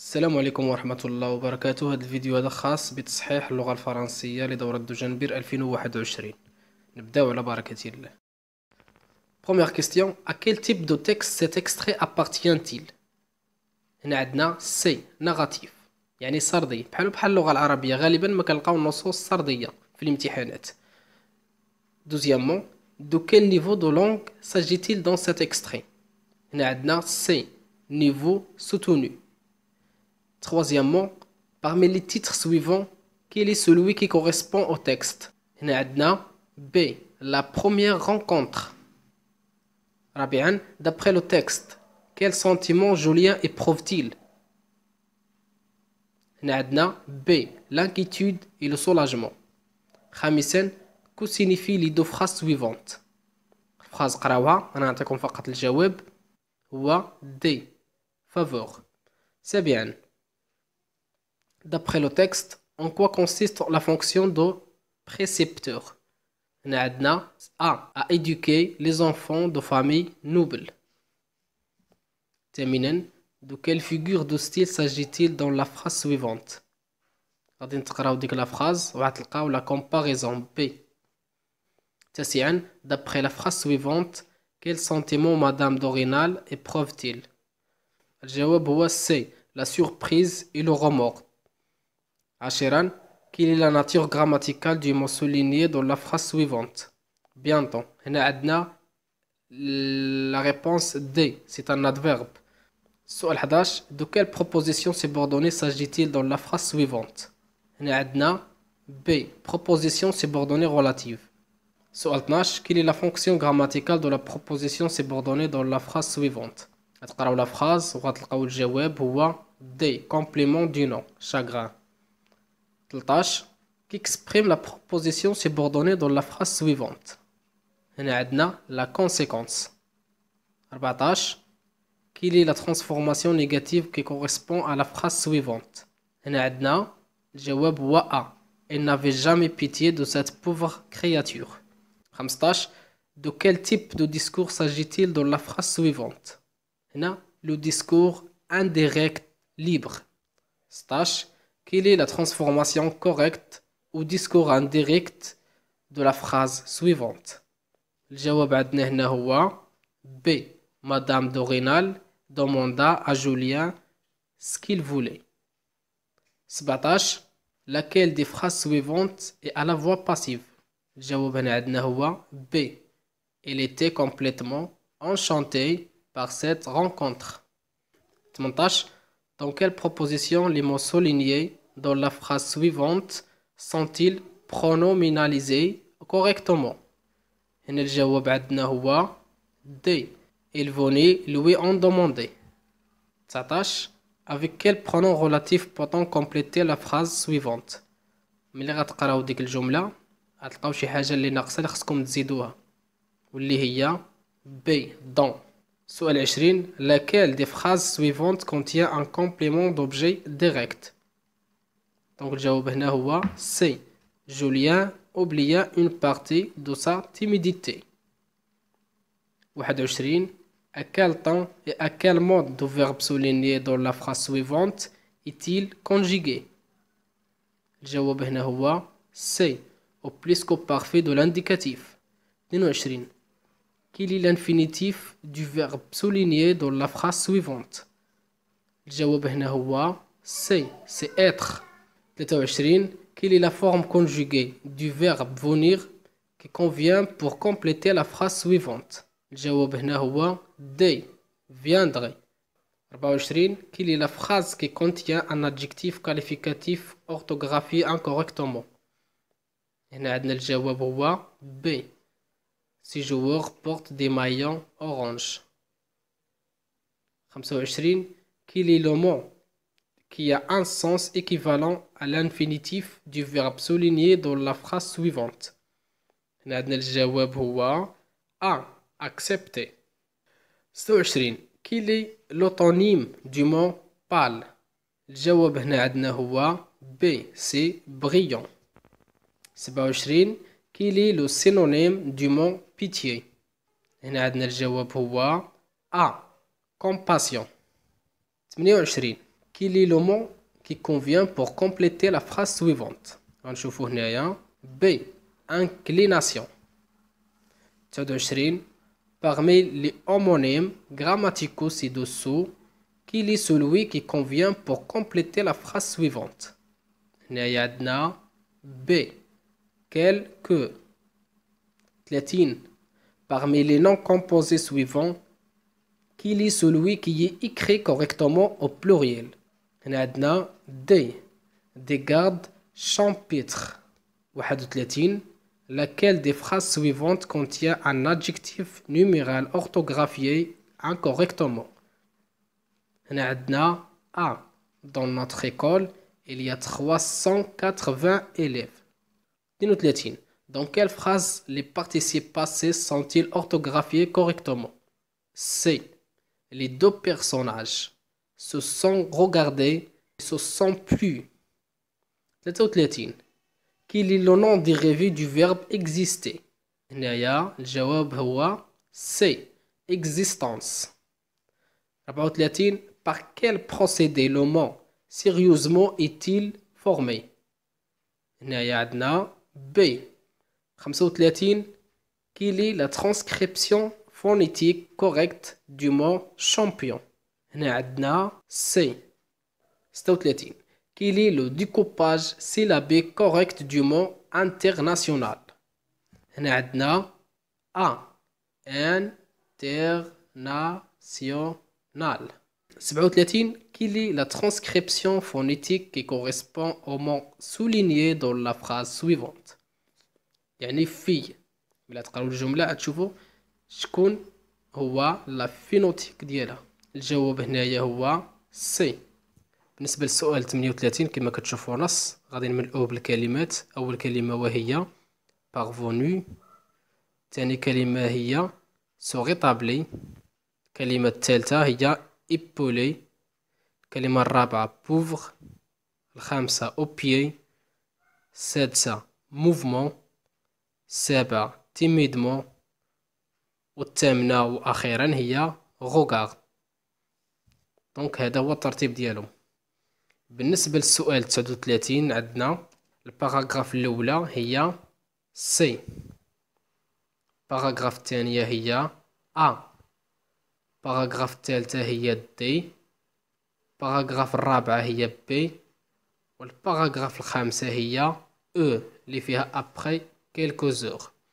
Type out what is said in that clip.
السلام عليكم ورحمة الله وبركاته هذا الفيديو هذا خاص بتصحيح اللغة الفرنسية لدورة دجنبير 2021 نبداو على بركة الله Première question à quel type de texte cet extrait appartient-il هنا عندنا سي نغاتيف يعني سردي بحال بحال اللغة العربية غالبا ما كنلقاو النصوص سردية في الامتحانات دوزيامون دو كيل نيفو دو لونغ ساجيتيل دون سيت اكستري هنا عندنا سي نيفو سوتوني Troisièmement, parmi les titres suivants, quel est celui qui correspond au texte B. La première rencontre. Rabian, d'après le texte, quel sentiment Julien éprouve-t-il B. L'inquiétude et le soulagement. خامسا phrases signifie لي دو فراز Karawa, on قراوها انا la réponse. Ou D, Favor. C'est bien d'après le texte, en quoi consiste la fonction de précepteur Nadna A. À éduquer les enfants de familles nobles. Terminen, de quelle figure de style s'agit-il dans la phrase suivante la phrase la comparaison B. d'après la phrase suivante quel sentiment madame Dorinal éprouve-t-il C la surprise et le remords Acheran, quelle est la nature grammaticale du mot souligné dans la phrase suivante Bientôt. La réponse D, c'est un adverbe. 11 de quelle proposition subordonnée s'agit-il dans la phrase suivante B proposition subordonnée relative 12 quelle est la fonction grammaticale de la proposition subordonnée dans la phrase suivante la phrase D complément du nom chagrin 13 qui exprime la proposition subordonnée dans la phrase suivante. la conséquence. 14 quelle est la transformation négative qui correspond à la phrase suivante A. Elle n'avait jamais pitié de cette pauvre créature. 15 de quel type de discours s'agit-il dans la phrase suivante le discours indirect libre. 16 quelle est la transformation correcte ou discours indirect de la phrase suivante B. Madame Dorinal demanda à Julien ce qu'il voulait. 17 laquelle des phrases suivantes est à la voix passive B. Elle était complètement enchanté par cette rencontre. 18 dans quelle proposition les mots soulignés dans la phrase suivante sont-ils pronominalisés correctement هنا الجواب عندنا D il venait lui en demander avec quel pronom relatif peut-on compléter la phrase suivante ملي غتقراو ديك الجمله غتلقاو شي حاجه اللي ناقصه اللي خصكم تزيدوها واللي هي B dans 20 laquelle des phrases suivantes contient un complément d'objet direct donc le jawab هنا هو C. Julien oublia une partie de sa timidité. 21. À quel temps et à quel mode du verbe souligné dans la phrase suivante est-il conjugué réponse هنا هو C au plus qu'au parfait de l'indicatif. 22. Quel est l'infinitif du verbe souligné dans la phrase suivante réponse هنا هو C. C'est être. 23 quelle est la forme conjuguée du verbe venir qui convient pour compléter la phrase suivante الجواب هنا هو 24 quelle est la phrase qui contient un adjectif qualificatif orthographié incorrectement هنا عندنا الجواب B joueurs portent des maillons orange 25 quel est le mot qui a un sens équivalent à l'infinitif du verbe souligné dans la phrase suivante. A. Accepter. 26. Quel est l'autonyme du mot pâle الجواب B. C'est brillant. 27. Quel est le synonyme du mot pitié A. Compassion. 28. Qui est le mot qui convient pour compléter la phrase suivante هنايا B inclination parmi les homonymes grammaticaux ci-dessous quel est celui qui convient pour compléter la phrase suivante Nayadna. B quelque 30 parmi les noms composés suivants qui est celui qui est écrit correctement au pluriel D. عندنا دي gardes champêtre 31 laquelle des phrases suivantes contient un adjectif numéral orthographié incorrectement A dans notre école il y a 380 élèves 32 dans quelle phrase les participes passés sont-ils orthographiés correctement C les deux personnages se sent regardé, et se sent plus. 33 lit le nom dérivé du verbe exister? du هنايا الجواب C'est سي par quel procédé le mot sérieusement est-il formé هنايا عندنا بي 35 quelle est la transcription phonétique correcte du mot champion Ici, nous avons C, 36, qui est le découpage syllabique correct du mot international. Ici, nous avons A, international. 37, qui est la transcription phonétique qui correspond au mot souligné dans la phrase suivante. il y a, une fille. regardez la phrase, vous verrez que c'est la phonétique de la phrase. الجواب هنايا هو سي بالنسبة للسؤال 38 كما كتشوفوا نص غادي نملؤه بالكلمات أول كلمة وهي بارفونو ثاني كلمة هي سوغيطابلي الكلمة الثالثة هي ايبولي الكلمة الرابعة بوفغ الخامسة أوبيي السادسة موفمون السابعة تيميدمون والثامنة وأخيرا هي غوغارد دونك هذا هو الترتيب ديالهم بالنسبه للسؤال 39 عندنا الباراغراف الاولى هي سي الباراغراف الثانيه هي ا الباراغراف الثالثه هي دي الباراغراف الرابعه هي بي والباراغراف الخامسه هي او e، اللي فيها أبخي كيلكو زور